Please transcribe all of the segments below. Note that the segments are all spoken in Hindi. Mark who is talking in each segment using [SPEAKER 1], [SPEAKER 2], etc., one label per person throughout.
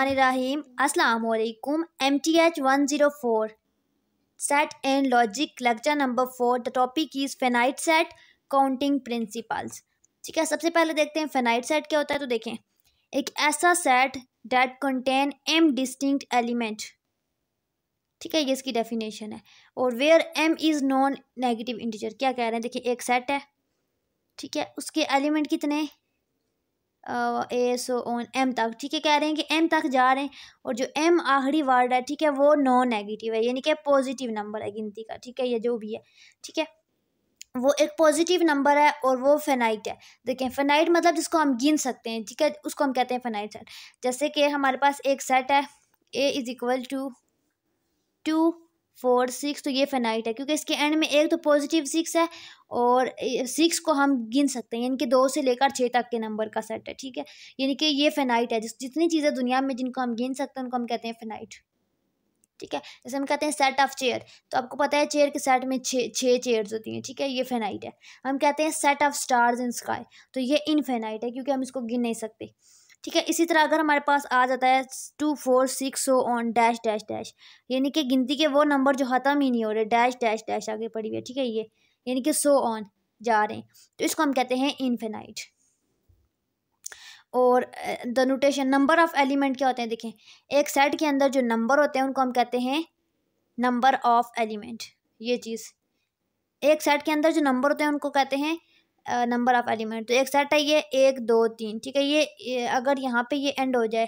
[SPEAKER 1] रहीम अस्सलाम वालेकुम H one zero four set and logic lecture number four the topic is finite set counting principles ठीक है सबसे पहले देखते हैं फेनाइट सेट क्या होता है तो देखें एक ऐसा set that contain M distinct element ठीक है ये इसकी डेफिनेशन है और where M is non negative integer क्या कह रहे हैं देखिए एक सेट है ठीक है उसके एलिमेंट कितने ए एस ओन एम तक ठीक है कह रहे हैं कि एम तक जा रहे हैं और जो एम आखिरी वर्ड है ठीक है वो नॉन नेगेटिव है यानी कि पॉजिटिव नंबर है गिनती का ठीक है ये जो भी है ठीक है वो एक पॉजिटिव नंबर है और वो फेनाइट है देखें फेनाइट मतलब जिसको हम गिन सकते हैं ठीक है उसको हम कहते हैं फेनाइट सेट जैसे कि हमारे पास एक सेट है A is equal to two four six तो ये फेनाइट है क्योंकि इसके एंड में एक तो पॉजिटिव सिक्स है और सिक्स को हम गिन सकते हैं यानी कि दो से लेकर छः तक के नंबर का सेट है ठीक है यानी कि ये फेनाइट है जिस जितनी चीज़ें दुनिया में जिनको हम गिन सकते हैं उनको हम कहते हैं फेनाइट ठीक है जैसे हम कहते हैं सेट ऑफ चेयर तो आपको पता है चेयर के सेट में छः छः चेयर्स होती हैं ठीक है ये फेनाइट है हम कहते हैं set of stars in sky तो ये इनफेनाइट है क्योंकि हम इसको गिन नहीं सकते ठीक है इसी तरह अगर हमारे पास आ जाता है two four six so on dash dash dash यानी कि गिनती के वो नंबर जो ख़त्म ही नहीं हो रहे डैश डैश डैश आगे पड़ी हुई है ठीक है ये यानी कि सो ऑन जा रहे हैं तो इसको हम कहते हैं इन्फेनाइट और the notation number of element क्या होते हैं देखें एक सेट के अंदर जो नंबर होते हैं उनको हम कहते हैं नंबर ऑफ़ एलिमेंट ये चीज़ एक सेट के अंदर जो नंबर होते हैं उनको कहते हैं नंबर ऑफ़ एलिमेंट तो एक सेट है ये एक दो तीन ठीक है ये, अगर यहाँ पे ये एंड हो जाए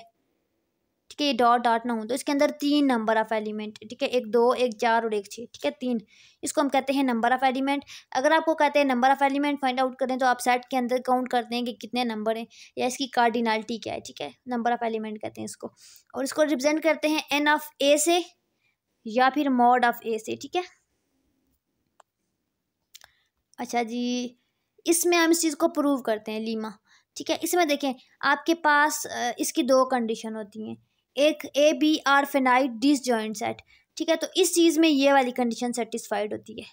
[SPEAKER 1] ठीक है ये डॉट डॉट ना हो तो इसके अंदर तीन नंबर ऑफ़ एलिमेंट ठीक है एक दो एक चार और एक छः ठीक है तीन इसको हम कहते हैं नंबर ऑफ़ एलिमेंट अगर आपको कहते हैं number of element find out करें तो आप सेट के अंदर काउंट करते हैं कि कितने नंबर हैं या इसकी कार्डिनलिटी क्या है ठीक है नंबर ऑफ़ एलिमेंट कहते हैं इसको और इसको रिप्रेजेंट करते हैं एन ऑफ ए से या फिर मॉड ऑफ ए से ठीक है अच्छा जी इसमें हम इस चीज़ को प्रूव करते हैं लीमा ठीक है इसमें देखें आपके पास इसकी दो कंडीशन होती हैं एक A B are finite disjoint set ठीक है तो इस चीज़ में ये वाली कंडीशन सेटिस्फाइड होती है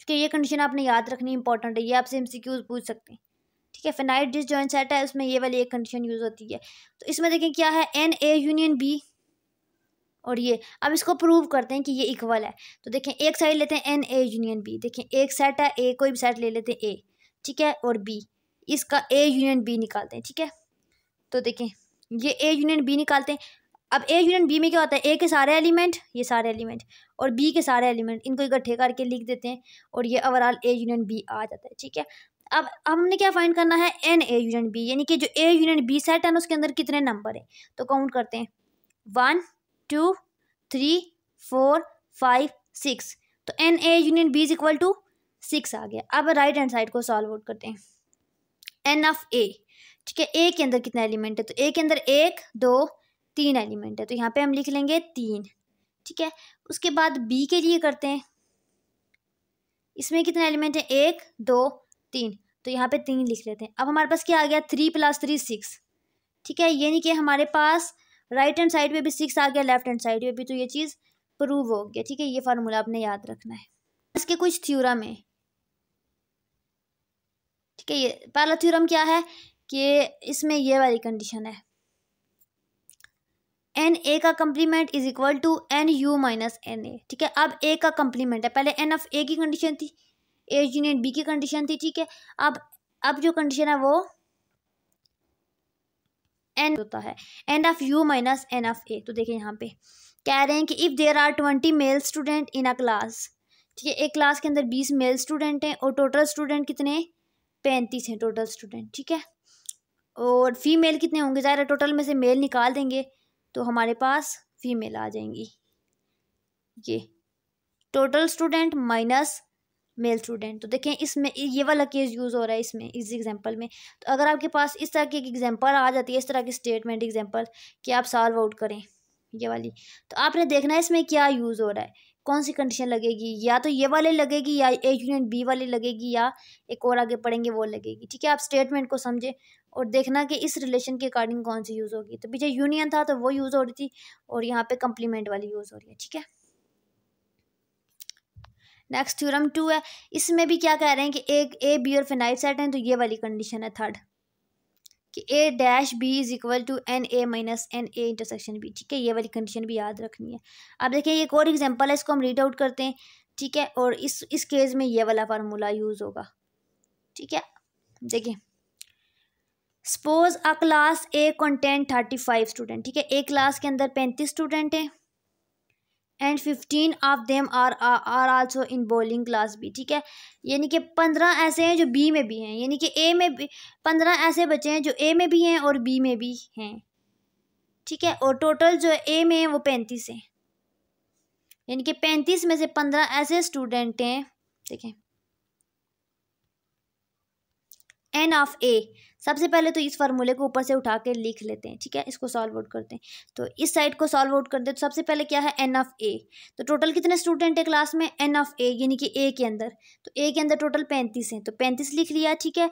[SPEAKER 1] ठीक है ये कंडीशन आपने याद रखनी इंपॉर्टेंट है ये आपसे एम पूछ सकते हैं ठीक है फेनाइट डिस जॉइंट सेट है उसमें ये वाली एक कंडीशन यूज़ होती है तो इसमें देखें क्या है एन ए यूनियन बी और ये अब इसको प्रूव करते हैं कि ये इक्वल है तो देखें एक साइड लेते हैं एन ए यूनियन बी देखें एक सेट है ए कोई भी सेट ले लेते हैं ए ठीक है और बी इसका ए यूनियन बी निकालते हैं ठीक है तो देखें ये ए यूनियन बी निकालते हैं अब ए यूनियन बी में क्या होता है ए के सारे एलिमेंट ये सारे एलिमेंट और बी के सारे एलिमेंट इनको इकट्ठे करके लिख देते हैं और ये ओवरऑल ए यूनियन बी आ जाता है ठीक है अब हमने क्या फाइंड करना है एन ए यूनियन बी यानी कि जो ए यूनियन बी सेट है ना उसके अंदर कितने नंबर हैं तो काउंट करते हैं one two three four five six तो N A union B is equal to six आ गया अब राइट हैंड साइड को सॉल्व आउट करते हैं एन ऑफ ए ठीक है ए के अंदर कितना एलिमेंट है तो ए के अंदर एक दो तीन एलिमेंट है तो यहाँ पे हम लिख लेंगे तीन ठीक है उसके बाद बी के लिए करते हैं इसमें कितना एलिमेंट है एक दो तीन तो यहाँ पे तीन लिख लेते हैं अब हमारे पास क्या आ गया थ्री प्लस थ्री सिक्स ठीक है यानी कि हमारे पास राइट हैंड साइड पे भी सिक्स आ गया लेफ्ट हैंड साइड पे भी तो ये चीज़ प्रूव हो गया ठीक है ये फार्मूला आपने याद रखना है इसके कुछ थ्योरम है ठीक है ये पहला थ्योरम क्या है कि इसमें ये वाली कंडीशन है एन ए का complement is equal to N U minus N A ठीक है अब ए का कम्प्लीमेंट है पहले एन ऑफ ए की कंडीशन थी ए यूनियन बी की कंडीशन थी ठीक है अब अब जो कंडीशन है वो एन होता है N of U minus N of A तो देखिए यहाँ पे कह रहे हैं कि if there are twenty male student in a class ठीक है एक क्लास के अंदर बीस मेल स्टूडेंट हैं और टोटल स्टूडेंट कितने पैंतीस हैं टोटल स्टूडेंट ठीक है और फीमेल कितने होंगे ज़ाहिर टोटल में से मेल निकाल देंगे तो हमारे पास फीमेल आ जाएंगी ये total student minus male student तो देखें इसमें ये वाला केस यूज़ हो रहा है इसमें इस एग्जांपल में तो अगर आपके पास इस तरह की एक एग्जांपल आ जाती है इस तरह की स्टेटमेंट एग्जांपल कि आप सॉल्व आउट करें ये वाली तो आपने देखना है इसमें क्या यूज़ हो रहा है कौन सी कंडीशन लगेगी या तो ये वाले लगेगी या ए यूनिट बी वाली लगेगी या एक और आगे पढ़ेंगे वो लगेगी ठीक है आप स्टेटमेंट को समझें और देखना कि इस रिलेशन के अकॉर्डिंग कौन सी यूज़ होगी तो पीछे यूनियन था तो वो यूज़ हो रही थी और यहाँ पे कंप्लीमेंट वाली यूज़ हो रही है ठीक है नेक्स्ट थ्योरम टू है इसमें भी क्या कह रहे हैं कि एक ए बी और फिनाइल सेट हैं तो ये वाली कंडीशन है थर्ड कि A dash B is equal to N A minus N A intersection B ठीक है ये वाली कंडीशन भी याद रखनी है अब देखिए एक और एग्जांपल है इसको हम रीड आउट करते हैं ठीक है और इस इस केस में ये वाला फार्मूला यूज़ होगा ठीक है देखिए suppose a class A content thirty five student ठीक है ए क्लास के अंदर पैंतीस स्टूडेंट हैं and fifteen of them are are also in bowling class B ठीक है यानी कि पंद्रह ऐसे हैं जो बी में भी हैं यानी कि ए में भी पंद्रह ऐसे बच्चे हैं जो ए में भी हैं और बी में भी हैं ठीक है और टोटल जो ए में है वो पैंतीस हैं यानी कि पैंतीस में से पंद्रह ऐसे स्टूडेंट हैं देखें एन ऑफ ए सबसे पहले तो इस फार्मूले को ऊपर से उठा के लिख लेते हैं ठीक है इसको सॉल्व आउट करते हैं तो इस साइड को सॉल्व आउट कर हैं तो सबसे पहले क्या है एन ऑफ ए तो टोटल कितने स्टूडेंट है क्लास में एन ऑफ ए यानी कि ए के अंदर तो ए के अंदर टोटल पैंतीस हैं तो पैंतीस लिख लिया ठीक है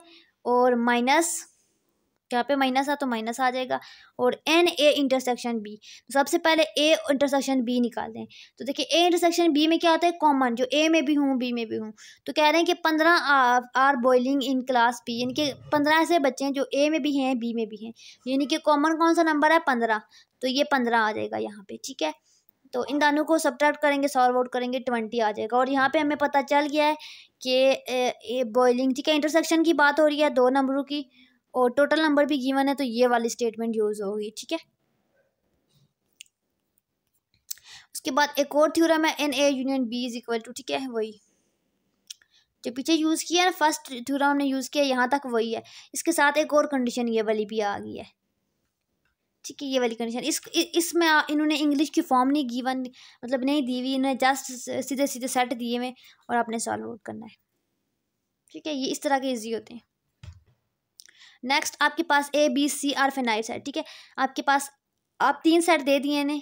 [SPEAKER 1] और माइनस यहाँ पे माइनस है तो माइनस आ जाएगा और एन ए इंटरसेक्शन बी तो सबसे पहले ए इंटरसेक्शन बी निकाल दें तो देखिए ए इंटरसेक्शन बी में क्या होता है कॉमन जो ए में भी हूँ बी में भी हूँ तो कह रहे हैं कि पंद्रह are, boiling boiling in class B यानी कि पंद्रह ऐसे बच्चे हैं जो ए में भी हैं बी में भी हैं यानी कि कॉमन कौन सा नंबर है पंद्रह तो ये पंद्रह आ जाएगा यहाँ पे ठीक है तो इन दानों को सब्ट्रैक्ट करेंगे सॉल्व आउट करेंगे ट्वेंटी आ जाएगा और यहाँ पे हमें पता चल गया है कि बॉइलिंग ठीक है इंटरसेक्शन की बात हो रही है दो नंबरों की और टोटल नंबर भी गिवन है तो ये वाली स्टेटमेंट यूज़ होगी ठीक है उसके बाद एक और थ्योरम है N A union B is equal to ठीक है वही जो पीछे यूज़ किया है फर्स्ट थ्योरम हमने यूज़ किया यहाँ तक वही है इसके साथ एक और कंडीशन ये वाली भी आ गई है ठीक है ये वाली कंडीशन इस इसमें इन्होंने इंग्लिश की फॉर्म नहीं गिवन मतलब नहीं दी हुई इन्होंने जस्ट सीधे सीधे सेट दिए हुए और आपने सॉल्व आउट करना है ठीक है ये इस तरह के ईजी होते हैं नेक्स्ट आपके पास A B C are finite set ठीक है आपके पास आप तीन सेट दे दिए इन्हें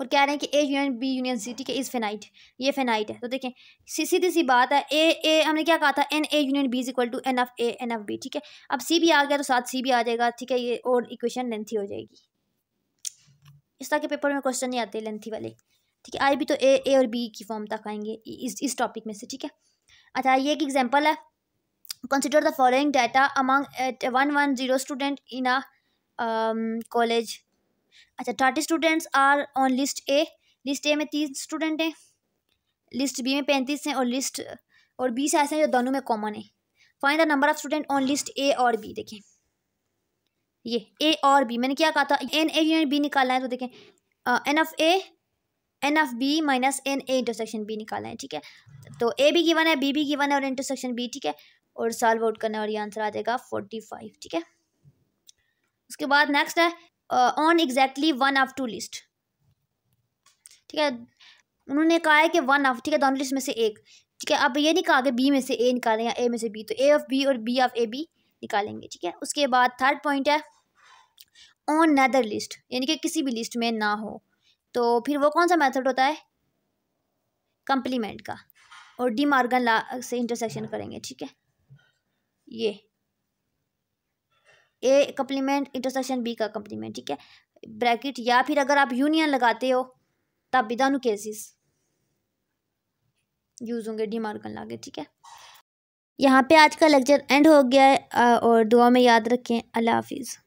[SPEAKER 1] और कह रहे हैं कि A union B union C ठीक है इज़ फेनाइट ये फेनाइट है तो देखें सीधी सी बात है ए ए हमने क्या कहा था N A union B is equal to N F A N F B ठीक है अब सी भी आ गया तो साथ सी भी आ जाएगा ठीक है ये और इक्वेशन लेंथी हो जाएगी इस तरह के पेपर में क्वेश्चन नहीं आते लेंथी वाले ठीक है आई भी तो ए ए और बी की फॉर्म तक आएंगे इस इस टॉपिक में से ठीक है अच्छा ये एक एग्जाम्पल है consider the following data among at 110 student in a um, college अच्छा thirty students are on list A list A में तीस स्टूडेंट हैं लिस्ट बी में पैंतीस हैं और लिस्ट और बीस ऐसे हैं जो दोनों में कॉमन है find the number of student on list A और बी देखें ये ए और बी मैंने क्या कहा था एन ए यूनिट बी निकालना है तो देखें N F A N F B minus N A intersection B निकालना है ठीक है तो ए भी गिवन है बी भी गिवन है और इंटरसेक्शन बी ठीक है और सॉल्व आउट करना और ये आंसर आ जाएगा फोर्टी फाइव ठीक है उसके बाद नेक्स्ट है on exactly one of two list ठीक है उन्होंने कहा है कि वन ऑफ ठीक है दोनों लिस्ट में से एक ठीक है अब ये नहीं कहा कि बी में से ए निकालें या ए में से बी तो ए ऑफ बी और बी ऑफ ए बी निकालेंगे ठीक है उसके बाद थर्ड पॉइंट है ऑन नदर लिस्ट यानी कि किसी भी लिस्ट में ना हो तो फिर वो कौन सा मेथड होता है कंप्लीमेंट का और डी मार्गन ला से इंटरसेक्शन करेंगे ठीक है ये ए कम्प्लीमेंट इंटरसेक्शन बी का कम्प्लीमेंट ठीक है ब्रैकेट या फिर अगर आप यूनियन लगाते हो तब विदानु केसेस यूज़ होंगे डी डिमार्कन लागे ठीक है यहाँ पे आज का लेक्चर एंड हो गया है और दुआ में याद रखें अल्लाह हाफिज़